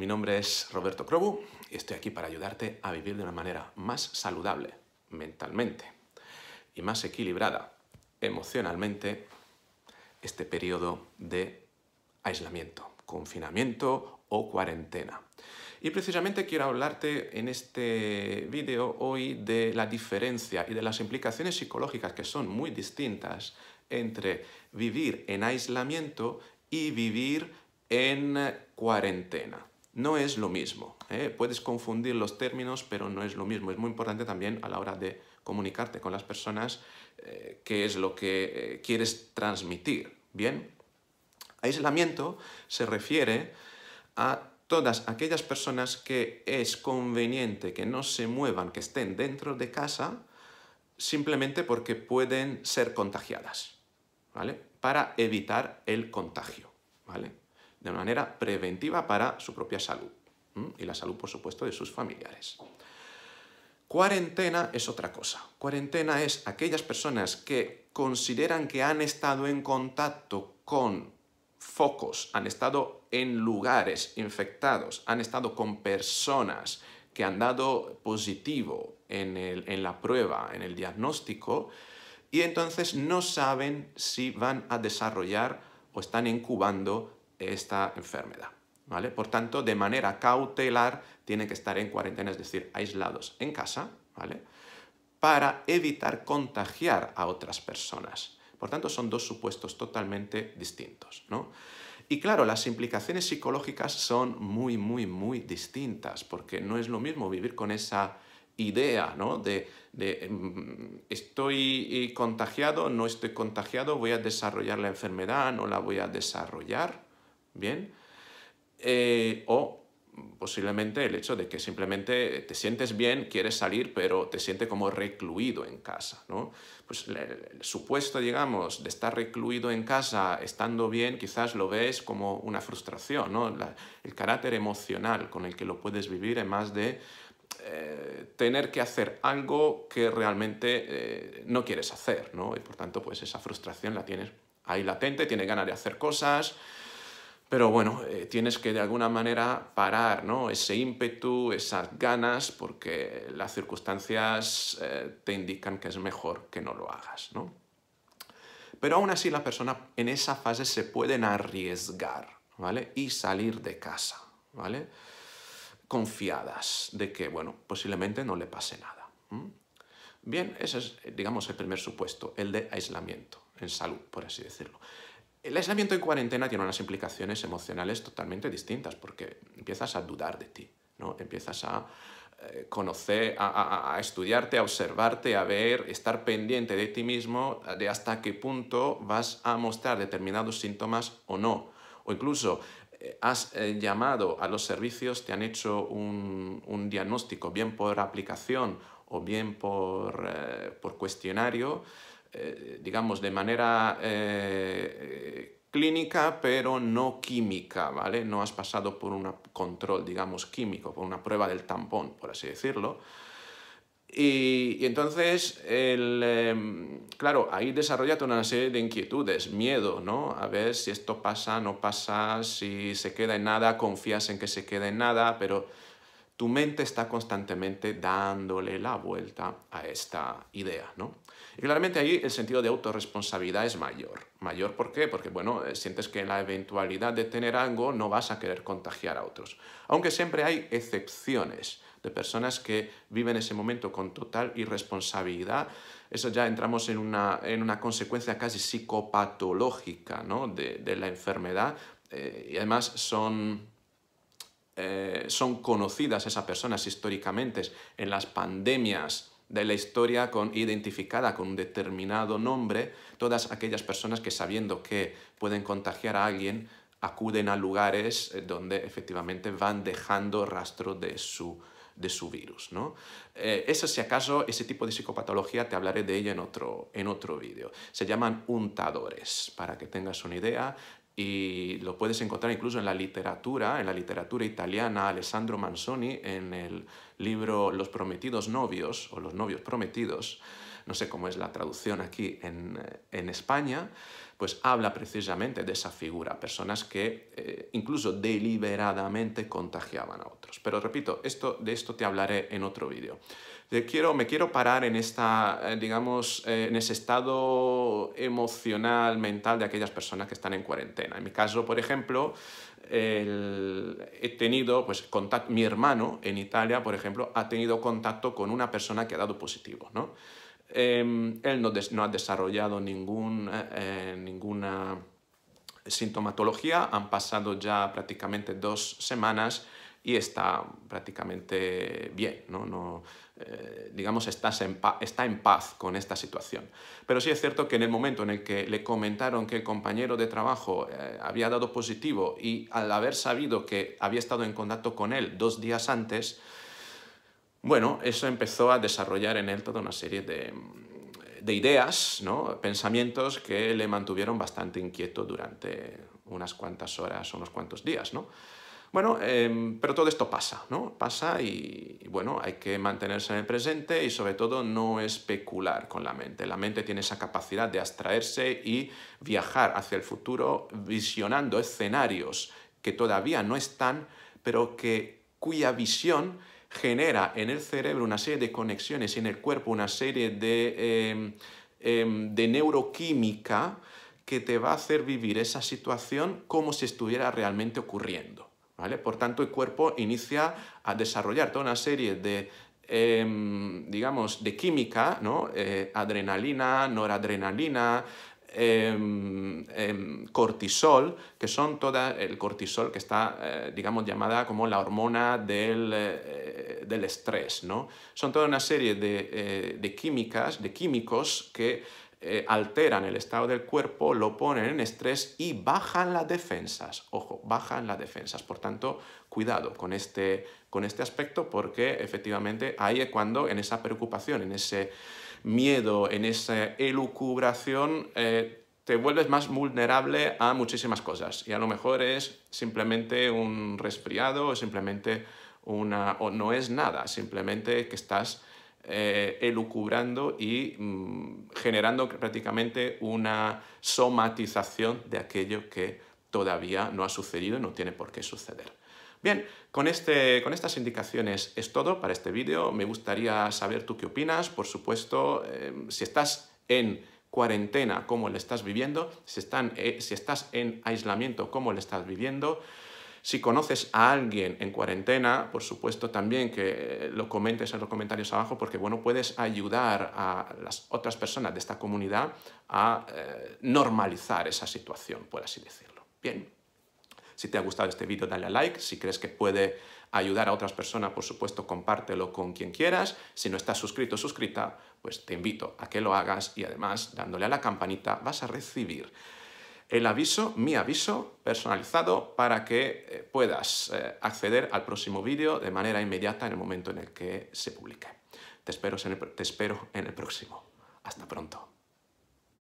Mi nombre es Roberto Probu y estoy aquí para ayudarte a vivir de una manera más saludable mentalmente y más equilibrada emocionalmente este periodo de aislamiento, confinamiento o cuarentena. Y precisamente quiero hablarte en este vídeo hoy de la diferencia y de las implicaciones psicológicas que son muy distintas entre vivir en aislamiento y vivir en cuarentena no es lo mismo. ¿eh? Puedes confundir los términos, pero no es lo mismo. Es muy importante también a la hora de comunicarte con las personas eh, qué es lo que eh, quieres transmitir. Bien, aislamiento se refiere a todas aquellas personas que es conveniente que no se muevan, que estén dentro de casa, simplemente porque pueden ser contagiadas, ¿vale? Para evitar el contagio, ¿vale? de manera preventiva para su propia salud y la salud, por supuesto, de sus familiares. Cuarentena es otra cosa. Cuarentena es aquellas personas que consideran que han estado en contacto con focos, han estado en lugares infectados, han estado con personas que han dado positivo en la prueba, en el diagnóstico, y entonces no saben si van a desarrollar o están incubando esta enfermedad. ¿vale? Por tanto, de manera cautelar tiene que estar en cuarentena, es decir, aislados en casa, ¿vale? para evitar contagiar a otras personas. Por tanto, son dos supuestos totalmente distintos. Y claro, las implicaciones psicológicas son muy, muy, muy distintas, porque no es lo mismo vivir con esa idea, de, em, estoy eh, contagiado, no estoy contagiado, voy a desarrollar la enfermedad, no la voy a desarrollar, ¿bien? Eh, o posiblemente el hecho de que simplemente te sientes bien, quieres salir, pero te sientes como recluido en casa, ¿no? Pues el, supuesto, digamos, de estar recluido en casa, estando bien, quizás lo ves como una frustración, ¿no? el carácter emocional con el que lo puedes vivir es más de eh, tener que hacer algo que realmente eh, no quieres hacer, ¿no? Y por tanto, pues esa frustración la tienes ahí latente, tienes ganas de hacer cosas, pero bueno, eh, tienes que de alguna manera parar ¿no? ese ímpetu, esas ganas, porque las circunstancias eh, te indican que es mejor que no lo hagas. ¿no? Pero aún así la persona en esa fase se pueden arriesgar ¿vale? y salir de casa, ¿vale? confiadas de que bueno, posiblemente no le pase nada. Bien, ese es, digamos, el primer supuesto, el de aislamiento en salud, por así decirlo. El aislamiento en cuarentena tiene unas implicaciones emocionales totalmente distintas porque empiezas a dudar de ti, ¿no? Empiezas a eh, conocer, a, a, estudiarte, a observarte, a ver, estar pendiente de ti mismo, de hasta qué punto vas a mostrar determinados síntomas o no. O incluso eh, has eh, llamado a los servicios, te han hecho un, diagnóstico, bien por aplicación o bien por cuestionario, digamos, de manera clínica, pero no química, ¿vale? No has pasado por un control, digamos, químico, por una prueba del tampón, por así decirlo. Y, entonces, em, claro, ahí desarrollate una serie de inquietudes, miedo, ¿no? A ver si esto pasa, no pasa, si se queda en nada, confías en que se queda en nada, pero tu mente está constantemente dándole la vuelta a esta idea, ¿no? Y claramente ahí el sentido de autorresponsabilidad es mayor. ¿Mayor por qué? Porque, bueno, eh, sientes que en la eventualidad de tener algo no vas a querer contagiar a otros. Aunque siempre hay excepciones de personas que viven ese momento con total irresponsabilidad, eso ya entramos en una, en una consecuencia casi psicopatológica ¿no? de, la enfermedad eh, y además son eh, son conocidas esas personas históricamente en las pandemias de la historia con, identificada con un determinado nombre, todas aquellas personas que sabiendo que pueden contagiar a alguien, acuden a lugares eh, donde efectivamente van dejando rastro de su, de su virus. ¿no? Eh, si acaso, ese tipo de psicopatología, te hablaré de ella en otro, en otro vídeo. Se llaman untadores, para que tengas una idea, y lo puedes encontrar incluso en la literatura, en la literatura italiana, Alessandro Manzoni, en el libro Los prometidos novios o los novios prometidos, no sé cómo es la traducción aquí en, España, pues habla precisamente de esa figura, personas que eh, incluso deliberadamente contagiaban a otros. Pero repito, esto, de esto te hablaré en otro vídeo. Quiero, me quiero parar en, esta, eh, digamos, eh, en ese estado emocional, mental de aquellas personas que están en cuarentena. En mi caso, por ejemplo, he tenido pues, mi hermano en Italia, por ejemplo, ha tenido contacto con una persona que ha dado positivo, ¿no? Em, él no, ha desarrollado ningún, eh, eh, ninguna sintomatología, han pasado ya prácticamente dos semanas y está prácticamente bien, ¿no? Eh, digamos, está en paz con esta situación. Pero sí es cierto que en el momento en el que le comentaron que el compañero de trabajo había dado positivo y al haber sabido que había estado en contacto con él dos días antes, bueno, eso empezó a desarrollar en él toda una serie de, ideas, pensamientos que le mantuvieron bastante inquieto durante unas cuantas horas, unos cuantos días. ¿no? Bueno, em, pero todo esto pasa, ¿no? Pasa y, bueno, hay que mantenerse en el presente y sobre todo no especular con la mente. La mente tiene esa capacidad de abstraerse y viajar hacia el futuro visionando escenarios que todavía no están, pero que cuya visión genera en el cerebro una serie de conexiones y en el cuerpo una serie de, em, em, neuroquímica que te va a hacer vivir esa situación como si estuviera realmente ocurriendo. Por tanto, el cuerpo inicia a desarrollar toda una serie de, em, digamos, de química, ¿no? Eh, adrenalina, noradrenalina, Em, em, cortisol, que son toda el cortisol que está, eh, digamos, llamada como la hormona eh, eh, del, estrés, ¿no? Son toda una serie de, de químicas, de químicos que eh, alteran el estado del cuerpo, lo ponen en estrés y bajan las defensas. Ojo, bajan las defensas. Por tanto, cuidado con este, con este aspecto porque efectivamente ahí es cuando en esa preocupación, en ese miedo, en esa elucubración, eh, te vuelves más vulnerable a muchísimas cosas. Y a lo mejor es simplemente un resfriado, o simplemente una... o no es nada, simplemente que estás eh, elucubrando y mm, generando prácticamente una somatización de aquello que todavía no ha sucedido y no tiene por qué suceder. Bien, con, este, estas indicaciones es todo para este vídeo. Me gustaría saber tú qué opinas. Por supuesto, em, si estás en cuarentena, cómo le estás viviendo, si, eh, si estás en aislamiento, cómo le estás viviendo. Si conoces a alguien en cuarentena, por supuesto también que eh, lo comentes en los comentarios abajo porque bueno, puedes ayudar a las otras personas de esta comunidad a eh, normalizar esa situación, por así decirlo. Bien. Si te ha gustado este vídeo, dale a like. Si crees que puede ayudar a otras personas, por supuesto, compártelo con quien quieras. Si no estás suscrito o suscrita, pues te invito a que lo hagas y además dándole a la campanita vas a recibir el aviso, mi aviso personalizado para que eh, puedas eh, acceder al próximo vídeo de manera inmediata en el momento en el que se publique. Te espero en el, te espero en el próximo. Hasta pronto.